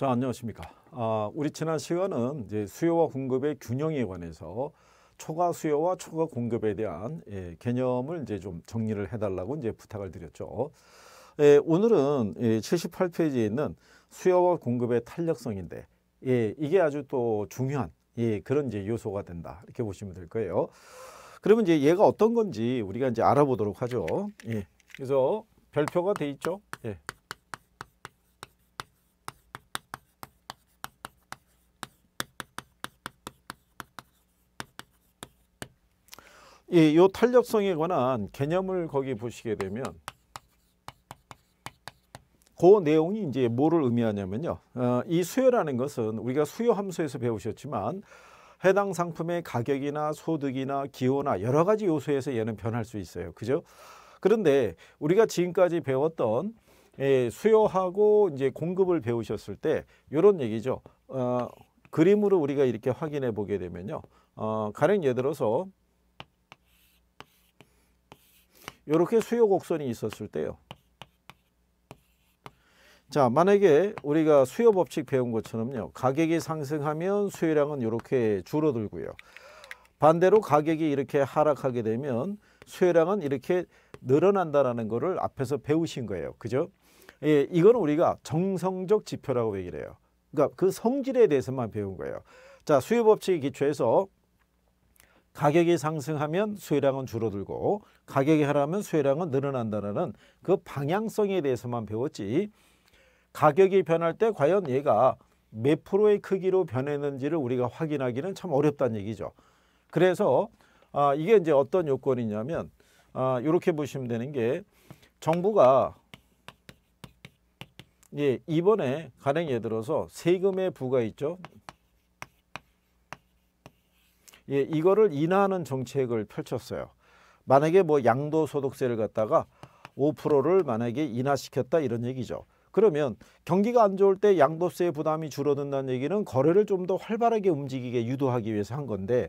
자, 안녕하십니까. 아, 우리 지난 시간은 이제 수요와 공급의 균형에 관해서 초과 수요와 초과 공급에 대한 예, 개념을 이제 좀 정리를 해달라고 이제 부탁을 드렸죠. 예, 오늘은 예, 78페이지에 있는 수요와 공급의 탄력성인데 예, 이게 아주 또 중요한 예, 그런 이제 요소가 된다 이렇게 보시면 될 거예요. 그러면 이제 얘가 어떤 건지 우리가 이제 알아보도록 하죠. 예, 그래서 별표가 돼 있죠. 예, 이, 예, 이 탄력성에 관한 개념을 거기 보시게 되면 그 내용이 이제 뭐를 의미하냐면요. 어, 이 수요라는 것은 우리가 수요 함수에서 배우셨지만 해당 상품의 가격이나 소득이나 기호나 여러 가지 요소에서 얘는 변할 수 있어요. 그죠? 그런데 우리가 지금까지 배웠던 예, 수요하고 이제 공급을 배우셨을 때 이런 얘기죠. 어, 그림으로 우리가 이렇게 확인해 보게 되면요. 어, 가령 예를 들어서 이렇게 수요 곡선이 있었을 때요. 자 만약에 우리가 수요 법칙 배운 것처럼요. 가격이 상승하면 수요량은 이렇게 줄어들고요. 반대로 가격이 이렇게 하락하게 되면 수요량은 이렇게 늘어난다라는 것을 앞에서 배우신 거예요. 그죠? 예, 이건 우리가 정성적 지표라고 얘기를 해요. 그러니까 그 성질에 대해서만 배운 거예요. 자, 수요 법칙 기초해서 가격이 상승하면 수요량은 줄어들고 가격이 하락면수요량은 늘어난다는 그 방향성에 대해서만 배웠지 가격이 변할 때 과연 얘가 몇 프로의 크기로 변했는지를 우리가 확인하기는 참 어렵다는 얘기죠. 그래서 아, 이게 이제 어떤 요건이냐면 아, 이렇게 보시면 되는 게 정부가 예, 이번에 가령 예를 들어서 세금의 부과 있죠. 예, 이거를 인하하는 정책을 펼쳤어요. 만약에 뭐 양도소득세를 갖다가 5%를 만약에 인하시켰다 이런 얘기죠. 그러면 경기가 안 좋을 때 양도세 부담이 줄어든다는 얘기는 거래를 좀 더 활발하게 움직이게 유도하기 위해서 한 건데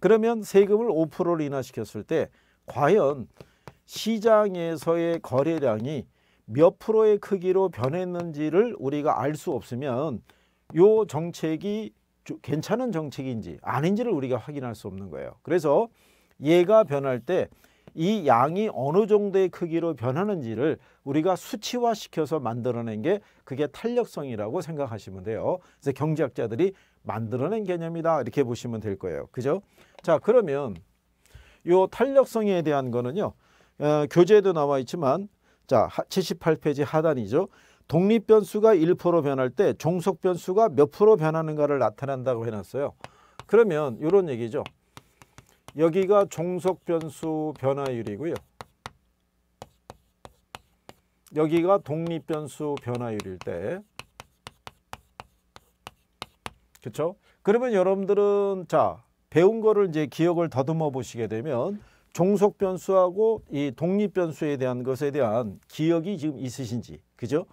그러면 세금을 5%를 인하시켰을 때 과연 시장에서의 거래량이 몇 프로의 크기로 변했는지를 우리가 알 수 없으면 요 정책이 괜찮은 정책인지 아닌지를 우리가 확인할 수 없는 거예요. 그래서 얘가 변할 때 이 양이 어느 정도의 크기로 변하는지를 우리가 수치화시켜서 만들어낸 게 그게 탄력성이라고 생각하시면 돼요. 그래서 경제학자들이 만들어낸 개념이다 이렇게 보시면 될 거예요. 그죠? 자 그러면 요 탄력성에 대한 거는요. 어, 교재에도 나와 있지만 자 78페이지 하단이죠. 독립 변수가 1% 변할 때 종속 변수가 몇 프로 변하는가를 나타낸다고 해놨어요. 그러면 이런 얘기죠. 여기가 종속 변수 변화율이고요. 여기가 독립 변수 변화율일 때 그렇죠? 그러면 여러분들은 자 배운 거를 이제 기억을 더듬어 보시게 되면 종속 변수하고 이 독립 변수에 대한 것에 대한 기억이 지금 있으신지 그죠?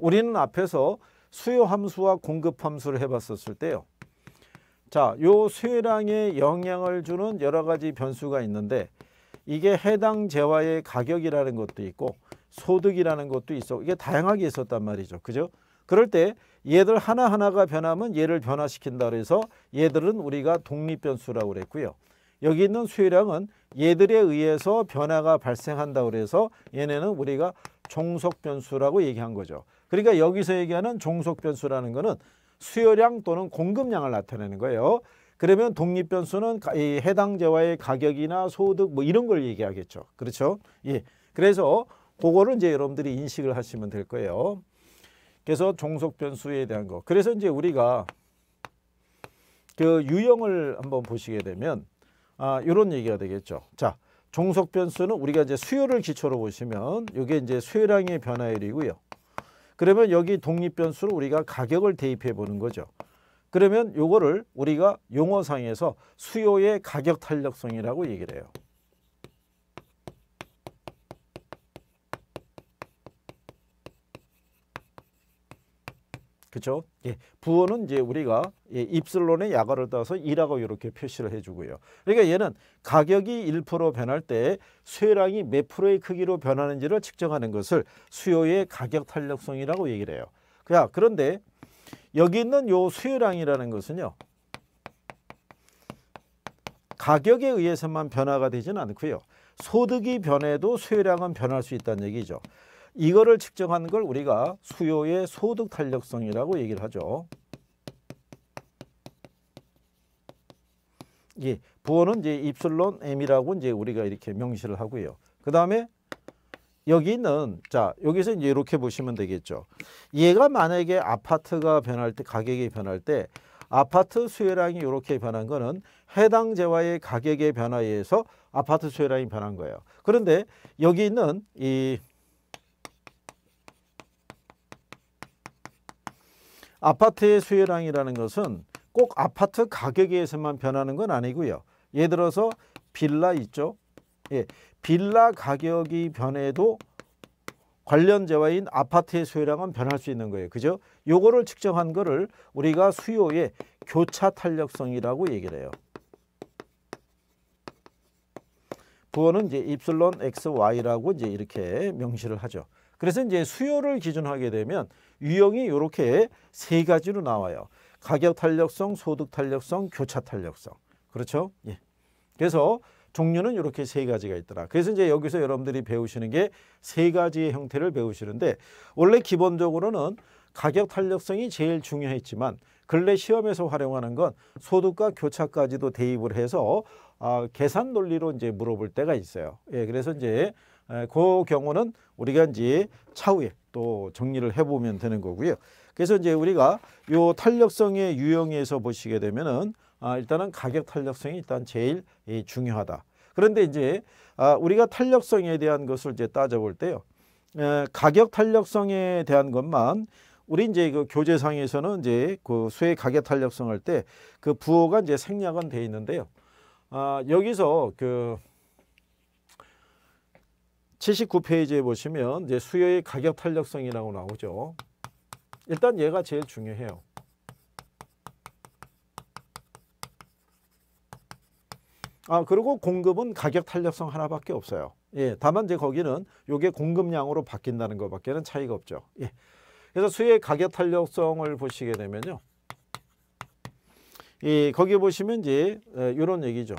우리는 앞에서 수요 함수와 공급 함수를 해봤었을 때요. 자, 요 수요량에 영향을 주는 여러 가지 변수가 있는데 이게 해당 재화의 가격이라는 것도 있고 소득이라는 것도 있어. 이게 다양하게 있었단 말이죠. 그죠? 그럴 때 얘들 하나하나가 변하면 얘를 변화시킨다 그래서 얘들은 우리가 독립변수라고 그랬고요. 여기 있는 수요량은 얘들에 의해서 변화가 발생한다 그래서 얘네는 우리가 종속변수라고 얘기한 거죠. 그러니까 여기서 얘기하는 종속 변수라는 거는 수요량 또는 공급량을 나타내는 거예요. 그러면 독립 변수는 이 해당 재화의 가격이나 소득 뭐 이런 걸 얘기하겠죠. 그렇죠? 예. 그래서 그거를 이제 여러분들이 인식을 하시면 될 거예요. 그래서 종속 변수에 대한 거. 그래서 이제 우리가 그 유형을 한번 보시게 되면 아, 이런 얘기가 되겠죠. 자, 종속 변수는 우리가 이제 수요를 기초로 보시면 이게 이제 수요량의 변화율이고요. 그러면 여기 독립변수로 우리가 가격을 대입해 보는 거죠. 그러면 요거를 우리가 용어상에서 수요의 가격 탄력성이라고 얘기를 해요. 그렇죠? 예, 부호는 이제 우리가 예, 입슬론의 약어를 따서 2라고 이렇게 표시를 해주고요. 그러니까 얘는 가격이 1% 변할 때 쇠랑이 몇 프로의 크기로 변하는지를 측정하는 것을 수요의 가격 탄력성이라고 얘기를 해요. 자, 그런데 여기 있는 요 수요량이라는 것은요. 가격에 의해서만 변화가 되지는 않고요. 소득이 변해도 수요량은 변할 수 있다는 얘기죠. 이거를 측정하는 걸 우리가 수요의 소득 탄력성이라고 얘기를 하죠. 예, 부호는 이제 입술론 M이라고 이제 우리가 이렇게 명시를 하고요. 그 다음에 여기 는자 여기서 이제 이렇게 보시면 되겠죠. 얘가 만약에 아파트가 변할 때 가격이 변할 때 아파트 수요량이 이렇게 변한 거는 해당 재화의 가격의 변화에 의해서 아파트 수요량이 변한 거예요. 그런데 여기 있는 이 아파트의 수요량이라는 것은 꼭 아파트 가격에서만 변하는 건 아니고요. 예를 들어서 빌라 있죠. 예, 빌라 가격이 변해도 관련 재화인 아파트의 수요량은 변할 수 있는 거예요. 그죠? 요거를 측정한 거를 우리가 수요의 교차 탄력성이라고 얘기를 해요. 부호는 이제 입슬론 XY라고 이제 이렇게 명시를 하죠. 그래서 이제 수요를 기준하게 되면 유형이 이렇게 세 가지로 나와요. 가격 탄력성, 소득 탄력성, 교차 탄력성. 그렇죠? 예. 그래서 종류는 이렇게 세 가지가 있더라. 그래서 이제 여기서 여러분들이 배우시는 게 세 가지의 형태를 배우시는데 원래 기본적으로는 가격 탄력성이 제일 중요했지만 근래 시험에서 활용하는 건 소득과 교차까지도 대입을 해서 아, 계산 논리로 이제 물어볼 때가 있어요. 예, 그래서 이제 예, 그 경우는 우리가 이제 차후에 또 정리를 해보면 되는 거고요. 그래서 이제 우리가 요 탄력성의 유형에서 보시게 되면은 아, 일단은 가격 탄력성이 일단 제일 예, 중요하다. 그런데 이제 아, 우리가 탄력성에 대한 것을 이제 따져볼 때요. 에, 예, 가격 탄력성에 대한 것만 우리 이제 그 교재상에서는 이제 그 수의 가격 탄력성 할 때 그 부호가 이제 생략은 돼 있는데요. 아, 여기서 그 79페이지에 보시면 이제 수요의 가격 탄력성이라고 나오죠. 일단 얘가 제일 중요해요. 아 그리고 공급은 가격 탄력성 하나밖에 없어요. 예, 다만 이제 거기는 요게 공급량으로 바뀐다는 것밖에는 차이가 없죠. 예. 그래서 수요의 가격 탄력성을 보시게 되면요. 이 예, 거기 보시면 이제 이런 얘기죠.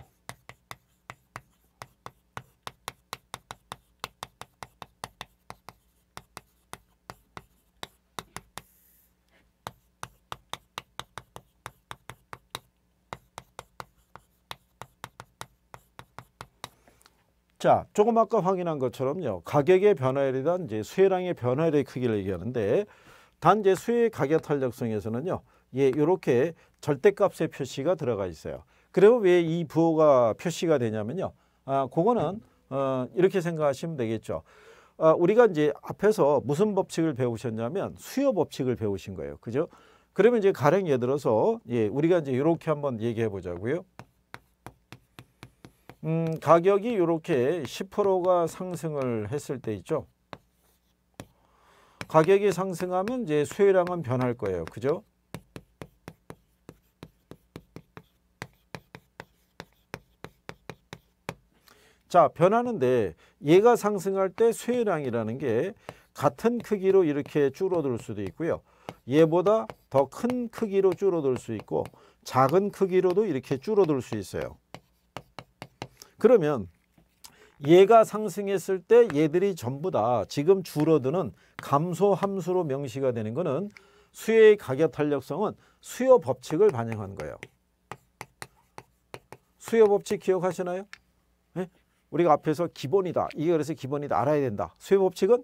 자, 조금 아까 확인한 것처럼요. 가격의 변화율에 대한 이제 수혜량의 변화율의 크기를 얘기하는데 단이 수혜 가격 탄력성에서는요. 예, 이렇게 절대값의 표시가 들어가 있어요. 그리고 왜 이 부호가 표시가 되냐면요. 아, 그거는 어, 이렇게 생각하시면 되겠죠. 아, 우리가 이제 앞에서 무슨 법칙을 배우셨냐면 수요 법칙을 배우신 거예요. 그죠? 그러면 이제 가령 예를 들어서 예, 우리가 이제 이렇게 한번 얘기해 보자고요. 음, 가격이 이렇게 10%가 상승을 했을 때 있죠. 가격이 상승하면 이제 수요량은 변할 거예요. 그죠? 자, 변하는데 얘가 상승할 때수요량이라는게 같은 크기로 이렇게 줄어들 수도 있고요. 얘보다 더 큰 크기로 줄어들 수 있고 작은 크기로도 이렇게 줄어들 수 있어요. 그러면 얘가 상승했을 때 얘들이 전부 다 지금 줄어드는 감소 함수로 명시가 되는 것은 수요의 가격 탄력성은 수요 법칙을 반영한 거예요. 수요 법칙 기억하시나요? 네? 우리가 앞에서 기본이다. 이게 그래서 기본이다. 알아야 된다. 수요 법칙은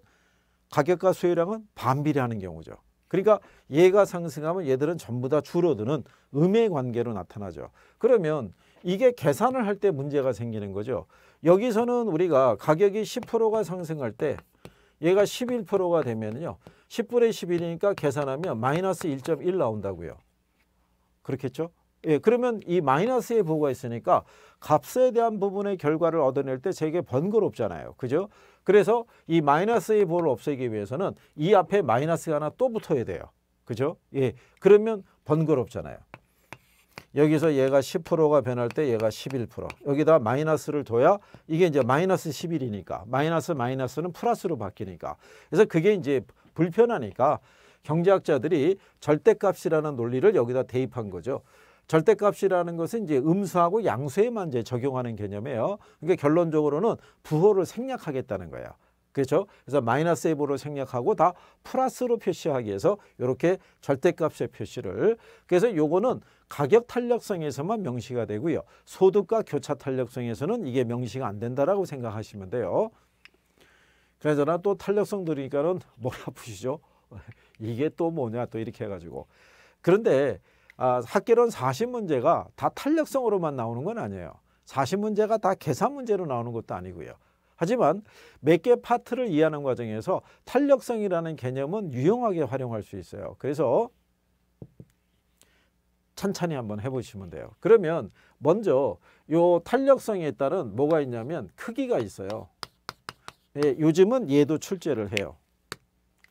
가격과 수요량은 반비례하는 경우죠. 그러니까 얘가 상승하면 얘들은 전부 다 줄어드는 음의 관계로 나타나죠. 그러면 이게 계산을 할 때 문제가 생기는 거죠. 여기서는 우리가 가격이 10%가 상승할 때 얘가 11%가 되면요. 10분의 11이니까 계산하면 마이너스 1.1 나온다고요. 그렇겠죠? 예, 그러면 이 마이너스의 부호가 있으니까 값에 대한 부분의 결과를 얻어낼 때 제게 번거롭잖아요. 그죠? 그래서 이 마이너스의 부호를 없애기 위해서는 이 앞에 마이너스가 하나 또 붙어야 돼요. 그죠? 예. 그러면 번거롭잖아요. 여기서 얘가 10%가 변할 때 얘가 11% 여기다 마이너스를 둬야 이게 이제 마이너스 11이니까 마이너스 마이너스는 플러스로 바뀌니까 그래서 그게 이제 불편하니까 경제학자들이 절대값이라는 논리를 여기다 대입한 거죠. 절대값이라는 것은 이제 음수하고 양수에만 이제 적용하는 개념이에요. 그러니까 결론적으로는 부호를 생략하겠다는 거예요. 그렇죠? 그래서 마이너스 에보를 생략하고 다 플러스로 표시하기 위해서 이렇게 절대값의 표시를 그래서 요거는 가격 탄력성에서만 명시가 되고요. 소득과 교차 탄력성에서는 이게 명시가 안 된다라고 생각하시면 돼요. 그래서나 또 탄력성 들으니까는 뭘 아프시죠? 이게 또 뭐냐 또 이렇게 해가지고 그런데 아, 학계론 40문제가 다 탄력성으로만 나오는 건 아니에요. 40문제가 다 계산 문제로 나오는 것도 아니고요. 하지만 몇 개 파트를 이해하는 과정에서 탄력성이라는 개념은 유용하게 활용할 수 있어요. 그래서 천천히 한번 해보시면 돼요. 그러면 먼저 요 탄력성에 따른 뭐가 있냐면 크기가 있어요. 예, 요즘은 얘도 출제를 해요.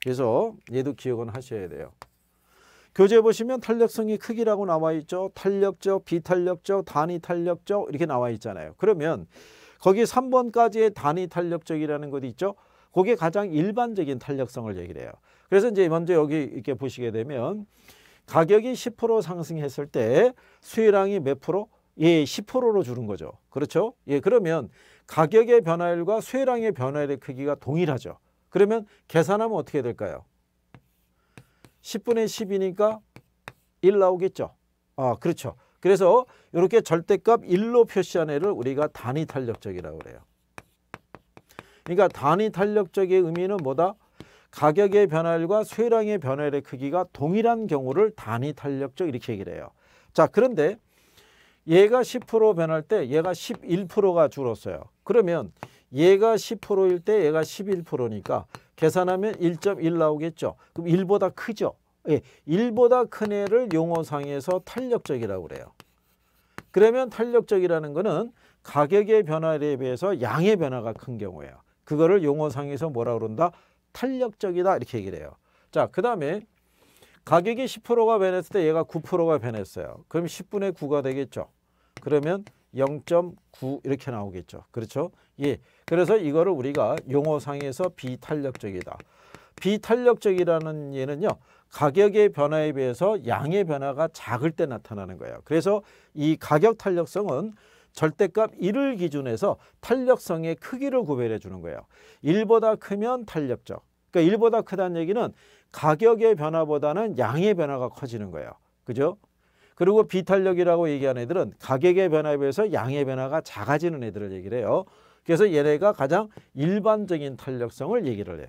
그래서 얘도 기억은 하셔야 돼요. 교재 보시면 탄력성이 크기라고 나와 있죠. 탄력적, 비탄력적, 단위 탄력적 이렇게 나와 있잖아요. 그러면 거기 3번까지의 단위 탄력적이라는 것이 있죠. 그게 가장 일반적인 탄력성을 얘기를 해요. 그래서 이제 먼저 여기 이렇게 보시게 되면 가격이 10% 상승했을 때 수혜량이 몇 프로? 예, 10%로 줄은 거죠. 그렇죠? 예, 그러면 가격의 변화율과 수혜량의 변화율의 크기가 동일하죠. 그러면 계산하면 어떻게 될까요? 10분의 10이니까 1 나오겠죠. 아, 그렇죠. 그래서 이렇게 절대값 1로 표시한 애를 우리가 단위 탄력적이라고 그래요. 그러니까 단위 탄력적의 의미는 뭐다? 가격의 변화율과 수혜량의 변화율의 크기가 동일한 경우를 단위 탄력적 이렇게 얘기를 해요. 자 그런데 얘가 10% 변할 때 얘가 11%가 줄었어요. 그러면 얘가 10%일 때 얘가 11%니까 계산하면 1.1 나오겠죠. 그럼 1보다 크죠. 예, 1보다 큰 애를 용어상에서 탄력적이라고 그래요. 그러면 탄력적이라는 거는 가격의 변화에 비해서 양의 변화가 큰 경우예요. 그거를 용어상에서 뭐라 그런다? 탄력적이다 이렇게 얘기를 해요. 자, 그 다음에 가격이 10%가 변했을 때 얘가 9%가 변했어요. 그럼 10분의 9가 되겠죠. 그러면 0.9 이렇게 나오겠죠. 그렇죠? 예. 그래서 이거를 우리가 용어상에서 비탄력적이다. 비탄력적이라는 얘는요 가격의 변화에 비해서 양의 변화가 작을 때 나타나는 거예요. 그래서 이 가격 탄력성은 절대값 1을 기준해서 탄력성의 크기를 구별해 주는 거예요. 1보다 크면 탄력적. 그러니까 1보다 크다는 얘기는 가격의 변화보다는 양의 변화가 커지는 거예요. 그죠? 그리고 비탄력이라고 얘기하는 애들은 가격의 변화에 비해서 양의 변화가 작아지는 애들을 얘기를 해요. 그래서 얘네가 가장 일반적인 탄력성을 얘기를 해요.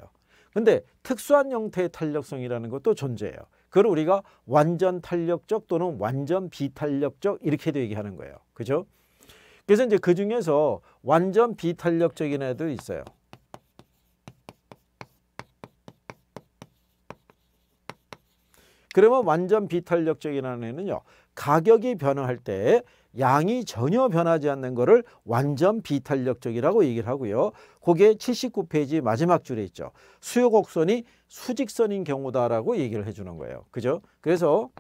근데 특수한 형태의 탄력성이라는 것도 존재해요. 그걸 우리가 완전 탄력적 또는 완전 비탄력적 이렇게도 얘기하는 거예요. 그죠? 그래서 이제 그 중에서 완전 비탄력적인 애도 있어요. 그러면 완전 비탄력적이 애는요. 가격이 변화할 때 양이 전혀 변하지 않는 것을 완전 비탄력적이라고 얘기를 하고요. 그게 79페이지 마지막 줄에 있죠. 수요 곡선이 수직선인 경우다라고 얘기를 해주는 거예요. 그죠? 그래서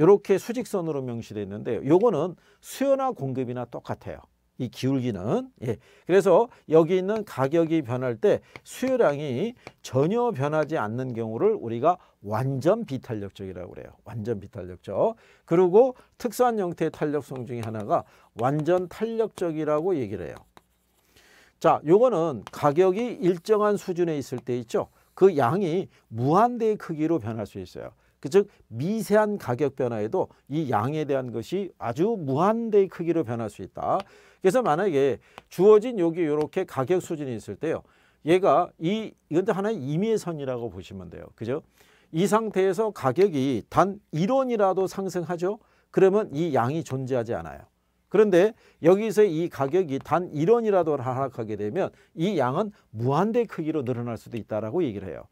이렇게 수직선으로 명시되어 있는데 요거는 수요나 공급이나 똑같아요. 이 기울기는 예. 그래서 여기 있는 가격이 변할 때 수요량이 전혀 변하지 않는 경우를 우리가 완전 비탄력적이라고 그래요. 완전 비탄력적. 그리고 특수한 형태의 탄력성 중에 하나가 완전 탄력적이라고 얘기를 해요. 자, 요거는 가격이 일정한 수준에 있을 때 있죠. 그 양이 무한대의 크기로 변할 수 있어요. 즉 미세한 가격 변화에도 이 양에 대한 것이 아주 무한대의 크기로 변할 수 있다. 그래서 만약에 주어진 여기 이렇게 가격 수준이 있을 때요. 얘가 이 이것도 하나의 임의 선이라고 보시면 돼요. 그죠? 이 상태에서 가격이 단 1원이라도 상승하죠. 그러면 이 양이 존재하지 않아요. 그런데 여기서 이 가격이 단 1원이라도 하락하게 되면 이 양은 무한대 크기로 늘어날 수도 있다라고 얘기를 해요.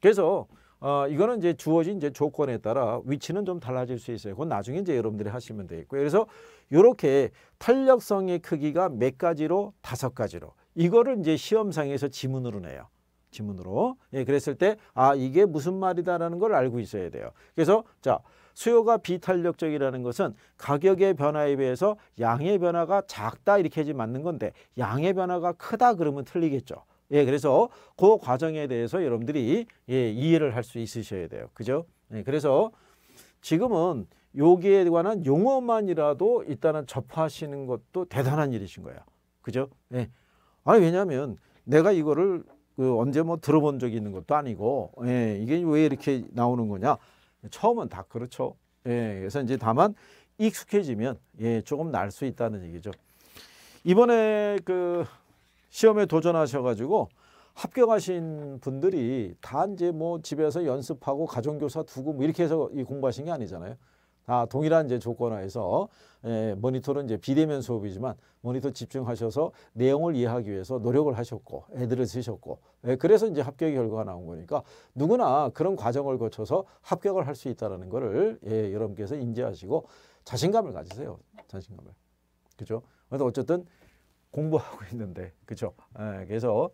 그래서 어, 이거는 이제 주어진 이제 조건에 따라 위치는 좀 달라질 수 있어요. 그건 나중에 이제 여러분들이 하시면 되겠고요. 그래서 이렇게 탄력성의 크기가 몇 가지로 다섯 가지로 이거를 이제 시험상에서 지문으로 내요. 지문으로. 예, 그랬을 때 아, 이게 무슨 말이다라는 걸 알고 있어야 돼요. 그래서 자, 수요가 비탄력적이라는 것은 가격의 변화에 비해서 양의 변화가 작다 이렇게 해지 맞는 건데 양의 변화가 크다 그러면 틀리겠죠. 예, 그래서 그 과정에 대해서 여러분들이 예, 이해를 할 수 있으셔야 돼요. 그죠? 예, 그래서 지금은 여기에 관한 용어만이라도 일단은 접하시는 것도 대단한 일이신 거예요. 그죠? 예. 아니, 왜냐면 내가 이거를 그 언제 뭐 들어본 적이 있는 것도 아니고, 예, 이게 왜 이렇게 나오는 거냐. 처음은 다 그렇죠. 예, 그래서 이제 다만 익숙해지면 예, 조금 날 수 있다는 얘기죠. 이번에 그 시험에 도전하셔가지고 합격하신 분들이 다 이제 뭐 집에서 연습하고 가정교사 두고 뭐 이렇게 해서 이 공부하신 게 아니잖아요. 다 동일한 이제 조건하에서 에, 예, 모니터는 이제 비대면 수업이지만 모니터 집중하셔서 내용을 이해하기 위해서 노력을 하셨고 애들을 쓰셨고 에, 예, 그래서 이제 합격 결과가 나온 거니까 누구나 그런 과정을 거쳐서 합격을 할 수 있다라는 거를 예, 여러분께서 인지하시고 자신감을 가지세요. 자신감을. 그죠? 그래서 어쨌든 공부하고 있는데 그죠? 예, 그래서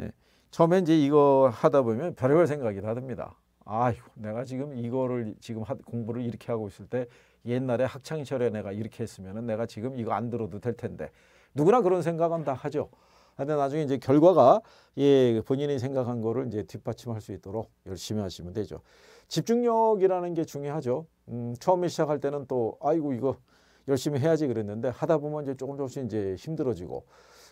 예, 처음에 이제 이거 하다 보면 별의별 생각이 다 듭니다. 아휴, 내가 지금 이거를 지금 하, 공부를 이렇게 하고 있을 때 옛날에 학창 시절에 내가 이렇게 했으면 내가 지금 이거 안 들어도 될 텐데 누구나 그런 생각은 다 하죠. 근데 나중에 이제 결과가 예, 본인이 생각한 거를 이제 뒷받침할 수 있도록 열심히 하시면 되죠. 집중력이라는 게 중요하죠. 음, 처음에 시작할 때는 또 아이고 이거 열심히 해야지 그랬는데 하다 보면 이제 조금 조금씩 이제 힘들어지고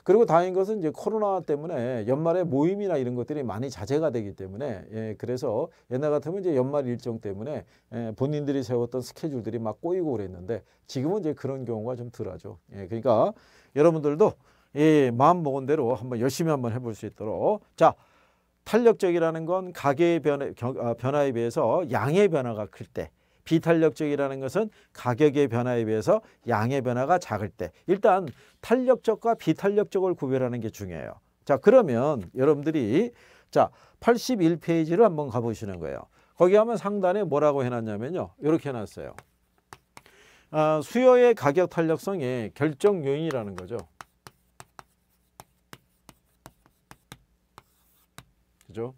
그리고 다행인 것은 이제 코로나 때문에 연말에 모임이나 이런 것들이 많이 자제가 되기 때문에 예, 그래서 옛날 같으면 이제 연말 일정 때문에 예, 본인들이 세웠던 스케줄들이 막 꼬이고 그랬는데 지금은 이제 그런 경우가 좀 덜하죠. 예, 그러니까 여러분들도 예, 마음 먹은 대로 한번 열심히 한번 해볼 수 있도록 자 탄력적이라는 건 가계의 변화, 아, 변화에 비해서 양의 변화가 클때 비탄력적이라는 것은 가격의 변화에 비해서 양의 변화가 작을 때 일단 탄력적과 비탄력적을 구별하는 게 중요해요. 자 그러면 여러분들이 자 81페이지를 한번 가보시는 거예요. 거기 하면 상단에 뭐라고 해놨냐면요. 이렇게 해놨어요. 아, 수요의 가격 탄력성의 결정 요인이라는 거죠. 그죠?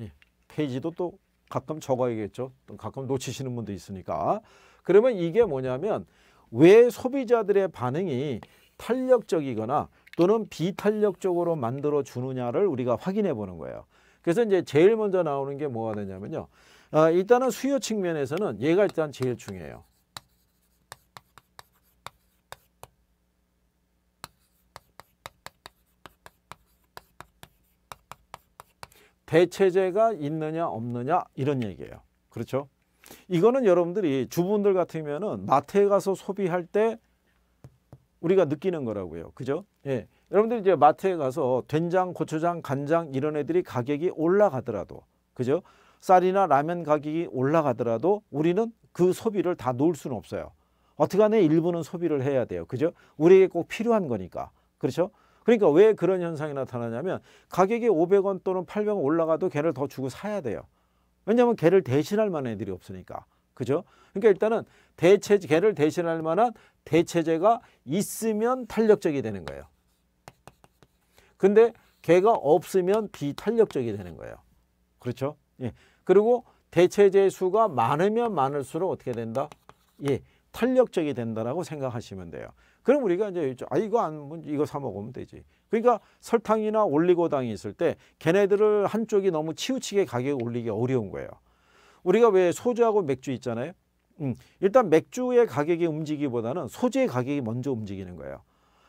예, 페이지도 또 가끔 적어야겠죠. 가끔 놓치시는 분도 있으니까. 그러면 이게 뭐냐면 왜 소비자들의 반응이 탄력적이거나 또는 비탄력적으로 만들어 주느냐를 우리가 확인해 보는 거예요. 그래서 이제 제일 먼저 나오는 게 뭐가 되냐면요. 아, 일단은 수요 측면에서는 얘가 일단 제일 중요해요. 대체제가 있느냐 없느냐 이런 얘기예요. 그렇죠? 이거는 여러분들이 주부분들 같으면은 마트에 가서 소비할 때 우리가 느끼는 거라고요. 그죠? 예. 여러분들이 이제 마트에 가서 된장, 고추장, 간장 이런 애들이 가격이 올라가더라도 그죠? 쌀이나 라면 가격이 올라가더라도 우리는 그 소비를 다 놓을 수는 없어요. 어떻게 하에 일부는 소비를 해야 돼요. 그죠? 우리에게 꼭 필요한 거니까. 그렇죠? 그러니까 왜 그런 현상이 나타나냐면 가격이 500원 또는 800원 올라가도 걔를 더 주고 사야 돼요. 왜냐하면 걔를 대신할 만한 애들이 없으니까. 그죠? 그러니까 일단은 대체 걔를 대신할 만한 대체제가 있으면 탄력적이 되는 거예요. 근데 걔가 없으면 비탄력적이 되는 거예요. 그렇죠? 예. 그리고 대체제 수가 많으면 많을수록 어떻게 된다? 예. 탄력적이 된다라고 생각하시면 돼요. 그럼 우리가 이제 아 이거 안 뭐 이거 사 먹으면 되지. 그러니까 설탕이나 올리고당이 있을 때 걔네들을 한쪽이 너무 치우치게 가격 올리기 어려운 거예요. 우리가 왜 소주하고 맥주 있잖아요. 음, 일단 맥주의 가격이 움직이기보다는 소주의 가격이 먼저 움직이는 거예요.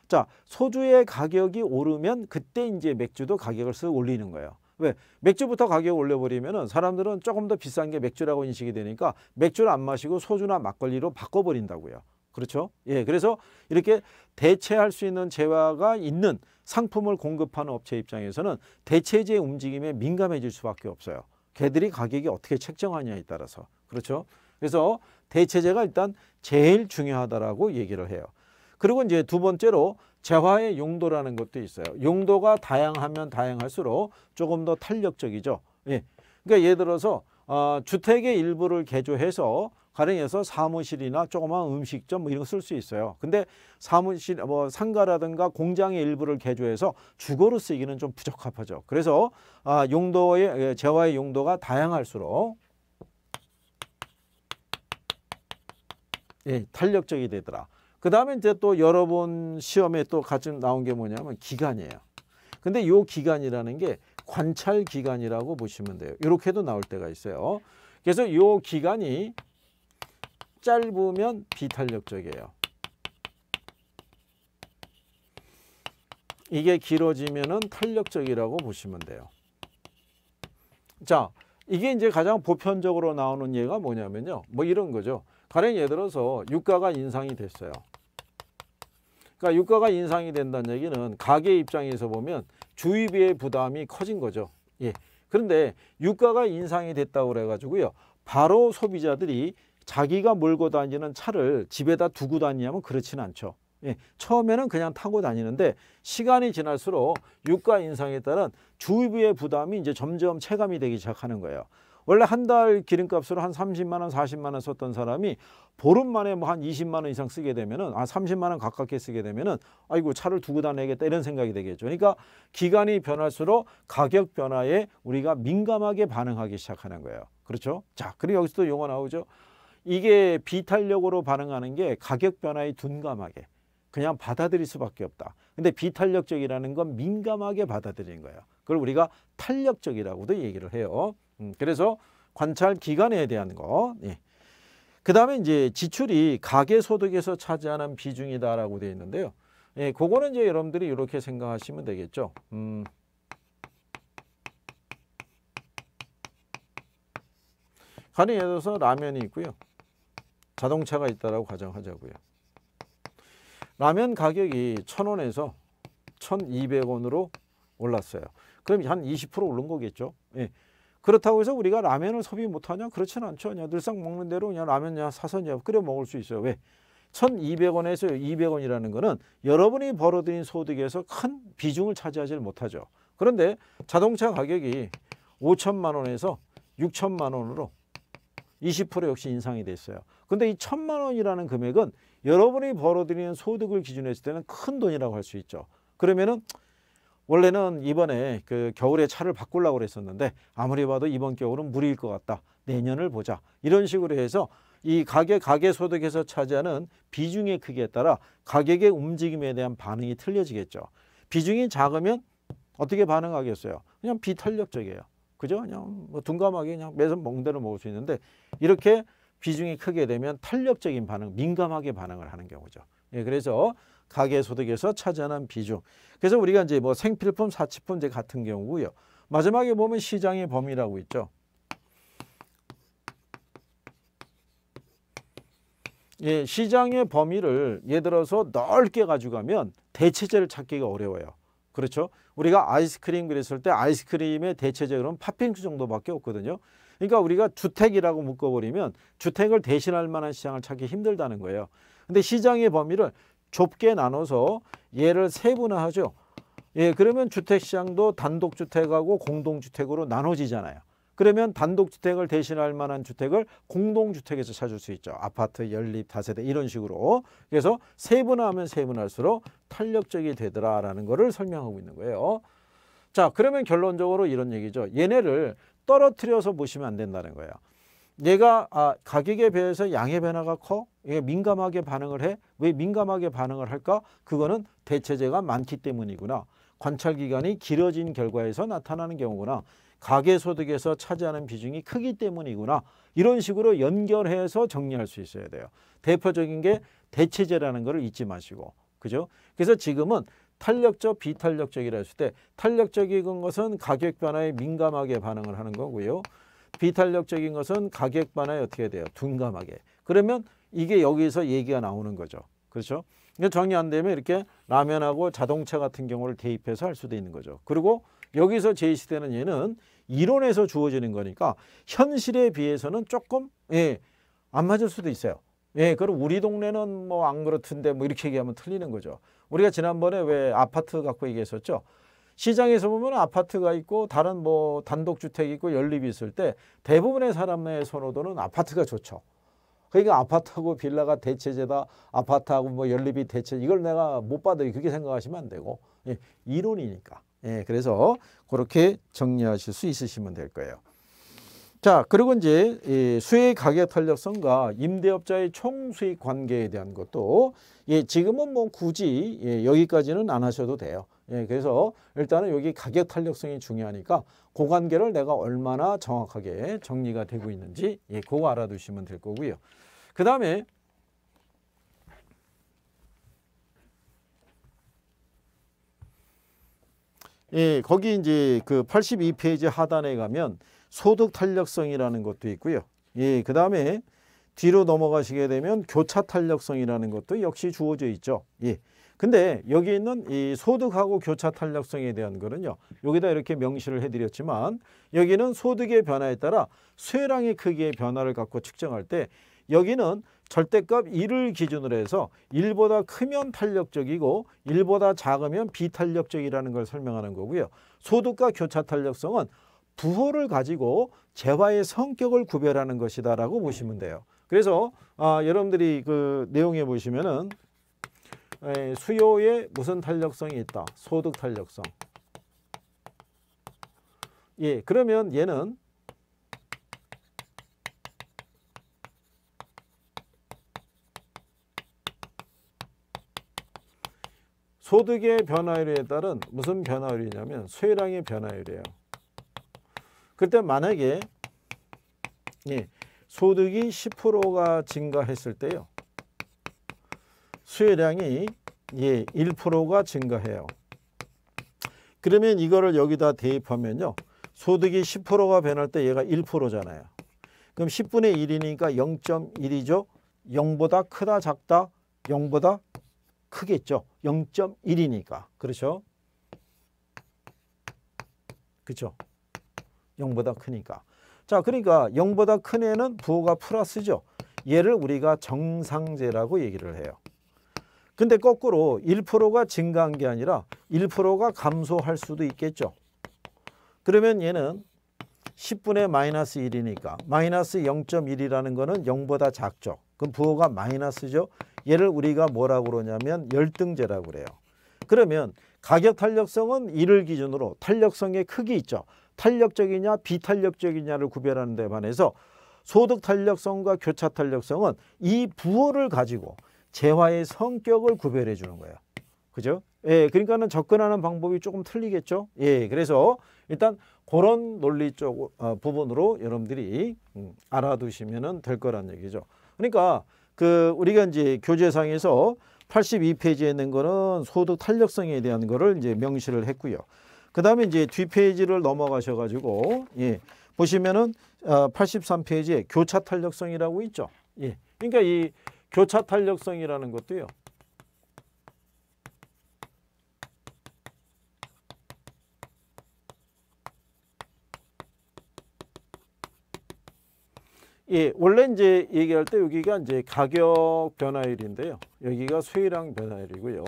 자, 소주의 가격이 오르면 그때 이제 맥주도 가격을 쓱 올리는 거예요. 왜? 맥주부터 가격 올려버리면 사람들은 조금 더 비싼 게 맥주라고 인식이 되니까 맥주를 안 마시고 소주나 막걸리로 바꿔버린다고요. 그렇죠? 예, 그래서 이렇게 대체할 수 있는 재화가 있는 상품을 공급하는 업체 입장에서는 대체제 움직임에 민감해질 수밖에 없어요. 걔들이 가격이 어떻게 책정하냐에 따라서. 그렇죠? 그래서 대체제가 일단 제일 중요하다라고 얘기를 해요. 그리고 이제 두 번째로 재화의 용도라는 것도 있어요. 용도가 다양하면 다양할수록 조금 더 탄력적이죠. 예. 그러니까 예를 들어서 어, 주택의 일부를 개조해서 가령 해서 사무실이나 조그마한 음식점 뭐 이런 거 쓸 수 있어요. 근데 사무실 뭐 상가라든가 공장의 일부를 개조해서 주거로 쓰기는 좀 부적합하죠. 그래서 아, 용도의 예, 재화의 용도가 다양할수록 예, 탄력적이 되더라. 그 다음에 이제 또 여러 번 시험에 또 같이 나온 게 뭐냐면 기간이에요. 근데 요 기간이라는 게 관찰 기간이라고 보시면 돼요. 이렇게도 나올 때가 있어요. 그래서 요 기간이 짧으면 비탄력적이에요. 이게 길어지면은 탄력적이라고 보시면 돼요. 자, 이게 이제 가장 보편적으로 나오는 예가 뭐냐면요. 뭐 이런 거죠. 가령 예를 들어서 유가가 인상이 됐어요. 그러니까 유가가 인상이 된다는 얘기는 가계 입장에서 보면 주위비의 부담이 커진 거죠. 예. 그런데 유가가 인상이 됐다고 그래가지고요. 바로 소비자들이 자기가 몰고 다니는 차를 집에다 두고 다니냐면 그렇지는 않죠. 예, 처음에는 그냥 타고 다니는데 시간이 지날수록 유가 인상에 따른 주부의 의 부담이 이제 점점 체감이 되기 시작하는 거예요. 원래 한 달 기름값으로 한 30만 원, 40만 원 썼던 사람이 보름 만에 뭐한 20만 원 이상 쓰게 되면은 아 30만 원 가깝게 쓰게 되면은 아이고 차를 두고 다니겠다 이런 생각이 되겠죠. 그러니까 기간이 변할수록 가격 변화에 우리가 민감하게 반응하기 시작하는 거예요. 그렇죠? 자, 그리고 여기서 또 용어 나오죠. 이게 비탄력으로 반응하는 게 가격 변화에 둔감하게 그냥 받아들일 수밖에 없다. 근데 비탄력적이라는 건 민감하게 받아들인 거예요. 그걸 우리가 탄력적이라고도 얘기를 해요. 음, 그래서 관찰 기간에 대한 거. 예. 그 다음에 이제 지출이 가계소득에서 차지하는 비중이다라고 되어 있는데요. 예, 그거는 이제 여러분들이 이렇게 생각하시면 되겠죠. 음, 가이 예를 서 라면이 있고요. 자동차가 있다라고 가정하자고요. 라면 가격이 천원에서 1200원으로 올랐어요. 그럼 한 20% 오른 거겠죠. 예. 그렇다고 해서 우리가 라면을 소비 못하냐? 그렇진 않죠. 그냥 늘상 먹는 대로 그냥 라면 그냥 사서 그냥 끓여 먹을 수 있어요. 왜? 1200원에서 200원이라는 거는 여러분이 벌어들인 소득에서 큰 비중을 차지하지 못하죠. 그런데 자동차 가격이 5천만 원에서 6천만 원으로 20% 역시 인상이 됐어요. 근데 이 천만 원이라는 금액은 여러분이 벌어들이는 소득을 기준으로 했을 때는 큰 돈이라고 할 수 있죠. 그러면은 원래는 이번에 그 겨울에 차를 바꾸려고 그랬었는데 아무리 봐도 이번 겨울은 무리일 것 같다. 내년을 보자. 이런 식으로 해서 이 가계 가계 소득에서 차지하는 비중의 크기에 따라 가격의 움직임에 대한 반응이 틀려지겠죠. 비중이 작으면 어떻게 반응하겠어요? 그냥 비탄력적이에요. 그죠? 그냥 뭐 둔감하게 그냥 매선 멍대로 먹을 수 있는데 이렇게 비중이 크게 되면 탄력적인 반응, 민감하게 반응을 하는 경우죠. 예, 그래서 가계 소득에서 차지하는 비중. 그래서 우리가 이제 뭐 생필품, 사치품 이제 같은 경우고요. 마지막에 보면 시장의 범위라고 있죠. 예, 시장의 범위를 예를 들어서 넓게 가져가면 대체제를 찾기가 어려워요. 그렇죠? 우리가 아이스크림 그랬을 때 아이스크림의 대체제 그러면 팥빙수 정도밖에 없거든요. 그러니까 우리가 주택이라고 묶어버리면 주택을 대신할 만한 시장을 찾기 힘들다는 거예요. 근데 시장의 범위를 좁게 나눠서 얘를 세분화하죠. 예, 그러면 주택시장도 단독주택하고 공동주택으로 나눠지잖아요. 그러면 단독주택을 대신할 만한 주택을 공동주택에서 찾을 수 있죠. 아파트, 연립, 다세대 이런 식으로. 그래서 세분화하면 세분할수록 탄력적이 되더라라는 것을 설명하고 있는 거예요. 자, 그러면 결론적으로 이런 얘기죠. 얘네를 떨어뜨려서 보시면 안 된다는 거예요. 얘가 아, 가격에 비해서 양의 변화가 커? 얘가 민감하게 반응을 해? 왜 민감하게 반응을 할까? 그거는 대체재가 많기 때문이구나. 관찰 기간이 길어진 결과에서 나타나는 경우구나. 가계소득에서 차지하는 비중이 크기 때문이구나. 이런 식으로 연결해서 정리할 수 있어야 돼요. 대표적인 게 대체제라는 것을 잊지 마시고. 그죠? 그래서 지금은 탄력적, 비탄력적이라 했을 때 탄력적인 것은 가격 변화에 민감하게 반응을 하는 거고요. 비탄력적인 것은 가격 변화에 어떻게 돼요? 둔감하게. 그러면 이게 여기서 얘기가 나오는 거죠. 그렇죠? 정리 안 되면 이렇게 라면하고 자동차 같은 경우를 대입해서 할 수도 있는 거죠. 그리고 여기서 제시되는 얘는 이론에서 주어지는 거니까 현실에 비해서는 조금 예, 안 맞을 수도 있어요. 예, 그럼 우리 동네는 뭐 안 그렇던데 뭐 이렇게 얘기하면 틀리는 거죠. 우리가 지난번에 왜 아파트 갖고 얘기했었죠. 시장에서 보면 아파트가 있고 다른 뭐 단독주택이 있고 연립이 있을 때 대부분의 사람의 선호도는 아파트가 좋죠. 그러니까 아파트하고 빌라가 대체제다. 아파트하고 뭐 연립이 대체 이걸 내가 못 받아 그렇게 생각하시면 안 되고 예, 이론이니까. 예, 그래서 그렇게 정리하실 수 있으시면 될 거예요. 자, 그리고 이제 이 수익 가격 탄력성과 임대업자의 총 수익 관계에 대한 것도 예, 지금은 뭐 굳이 예, 여기까지는 안 하셔도 돼요. 예, 그래서 일단은 여기 가격 탄력성이 중요하니까 그 관계를 내가 얼마나 정확하게 정리가 되고 있는지 예, 그거 알아두시면 될 거고요. 그 다음에 예, 거기 이제 그 82페이지 하단에 가면 소득 탄력성이라는 것도 있고요. 예, 그 다음에 뒤로 넘어가시게 되면 교차 탄력성이라는 것도 역시 주어져 있죠. 예. 근데 여기 있는 이 소득하고 교차 탄력성에 대한 거는요. 여기다 이렇게 명시를 해드렸지만 여기는 소득의 변화에 따라 쇠랑의 크기의 변화를 갖고 측정할 때 여기는 절대값 1을 기준으로 해서 1보다 크면 탄력적이고 1보다 작으면 비탄력적이라는 걸 설명하는 거고요. 소득과 교차 탄력성은 부호를 가지고 재화의 성격을 구별하는 것이다라고 보시면 돼요. 그래서 아, 여러분들이 그 내용에 보시면은 예, 수요에 무슨 탄력성이 있다. 소득 탄력성. 예, 그러면 얘는 소득의 변화율에 따른 무슨 변화율이냐면 수요량의 변화율이에요. 그때 만약에 예, 소득이 10%가 증가했을 때요. 수혜량이 예, 1%가 증가해요. 그러면 이거를 여기다 대입하면요. 소득이 10%가 변할 때 얘가 1%잖아요. 그럼 10분의 1이니까 0.1이죠. 0보다 크다 작다 0보다 크겠죠. 0.1이니까. 그렇죠? 그렇죠? 0보다 크니까. 자, 그러니까 0보다 큰 애는 부호가 플러스죠. 얘를 우리가 정상제라고 얘기를 해요. 근데 거꾸로 1%가 증가한 게 아니라 1%가 감소할 수도 있겠죠. 그러면 얘는 10분의 마이너스 1이니까 마이너스 0.1이라는 거는 0보다 작죠. 그럼 부호가 마이너스죠. 얘를 우리가 뭐라고 그러냐면 열등제라고 그래요. 그러면 가격 탄력성은 이를 기준으로 탄력성의 크기 있죠. 탄력적이냐 비탄력적이냐를 구별하는 데 반해서 소득 탄력성과 교차 탄력성은 이 부호를 가지고 재화의 성격을 구별해 주는 거예요. 그죠? 예, 그러니까는 접근하는 방법이 조금 틀리겠죠. 예, 그래서 일단 그런 논리적 어, 부분으로 여러분들이 음, 알아두시면 될 거란 얘기죠. 그러니까 그 우리가 이제 교재상에서 82페이지에 있는 거는 소득 탄력성에 대한 거를 이제 명시를 했고요. 그 다음에 이제 뒷페이지를 넘어가셔가지고, 예, 보시면은 83페이지에 어, 교차 탄력성이라고 있죠. 예. 그러니까 이 교차 탄력성이라는 것도요. 예, 원래 이제 얘기할 때 여기가 이제 가격 변화율인데요. 여기가 수요량 변화율이고요.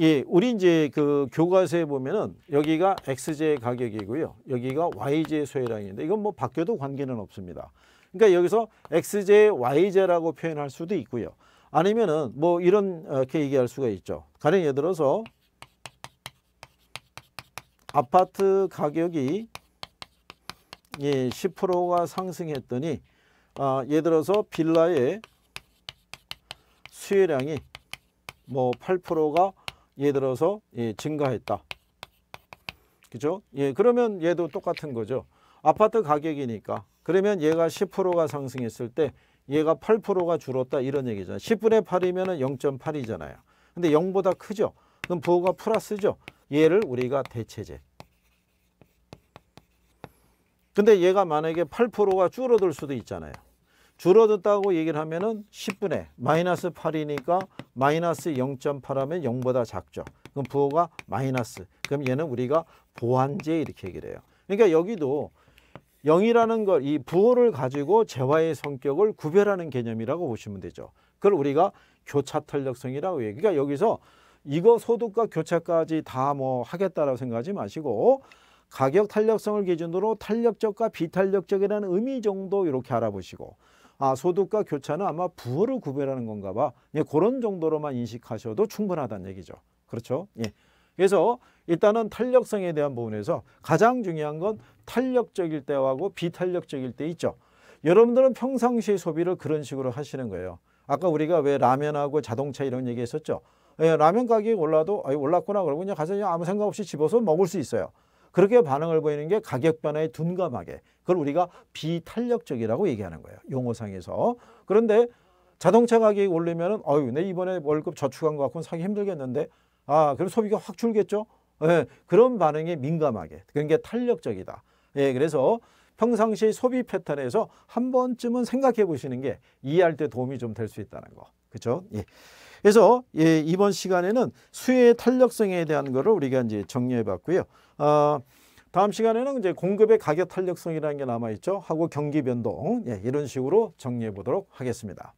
예, 우리 이제 그 교과서에 보면은 여기가 x j 가격이고요. 여기가 y j 소요량인데 이건 뭐 바뀌어도 관계는 없습니다. 그러니까 여기서 x j y j 라고 표현할 수도 있고요. 아니면은 뭐 이런 어, 이렇게 얘기할 수가 있죠. 가령 예를 들어서 아파트 가격이 예, 10%가 상승했더니 아, 예를 들어서 빌라의 수혜량이뭐 8%가 예를 들어서 예, 증가했다. 그죠? 예, 그러면 얘도 똑같은 거죠. 아파트 가격이니까. 그러면 얘가 10%가 상승했을 때 얘가 8%가 줄었다 이런 얘기잖아요. 10분의 8이면 0.8이잖아요. 근데 0보다 크죠. 그럼 부호가 플러스죠. 얘를 우리가 대체제. 근데 얘가 만약에 8%가 줄어들 수도 있잖아요. 줄어들었다고 얘기를 하면은 10분의 마이너스 8이니까 마이너스 0.8 하면 0보다 작죠. 그럼 부호가 마이너스. 그럼 얘는 우리가 보완제 이렇게 얘기를 해요. 그러니까 여기도 0이라는 걸 이 부호를 가지고 재화의 성격을 구별하는 개념이라고 보시면 되죠. 그걸 우리가 교차 탄력성이라고 얘기해요. 그러니까 여기서 이거 소득과 교차까지 다 뭐 하겠다라고 생각하지 마시고 가격 탄력성을 기준으로 탄력적과 비탄력적이라는 의미 정도 이렇게 알아보시고 아, 소득과 교차는 아마 부호를 구별하는 건가 봐. 예, 그런 정도로만 인식하셔도 충분하다는 얘기죠. 그렇죠? 예. 그래서 일단은 탄력성에 대한 부분에서 가장 중요한 건 탄력적일 때하고 비탄력적일 때 있죠. 여러분들은 평상시 소비를 그런 식으로 하시는 거예요. 아까 우리가 왜 라면하고 자동차 이런 얘기 했었죠. 예, 라면 가격이 올라도 아이 올랐구나 그러고 그냥 가서 그냥 아무 생각 없이 집어서 먹을 수 있어요. 그렇게 반응을 보이는 게 가격 변화에 둔감하게 그걸 우리가 비탄력적이라고 얘기하는 거예요. 용어상에서. 그런데 자동차 가격이 오르면은 어유 내 이번에 월급 저축한 것 같고는 사기 힘들겠는데 아 그럼 소비가 확 줄겠죠. 예, 그런 반응에 민감하게 그러니까 탄력적이다. 예, 그래서 평상시 소비 패턴에서 한 번쯤은 생각해 보시는 게 이해할 때 도움이 좀 될 수 있다는 거. 그렇죠? 예. 그래서 예, 이번 시간에는 수혜의 탄력성에 대한 거를 우리가 이제 정리해 봤고요. 어, 다음 시간에는 이제 공급의 가격 탄력성이라는 게 남아있죠. 하고 경기 변동 예, 이런 식으로 정리해 보도록 하겠습니다.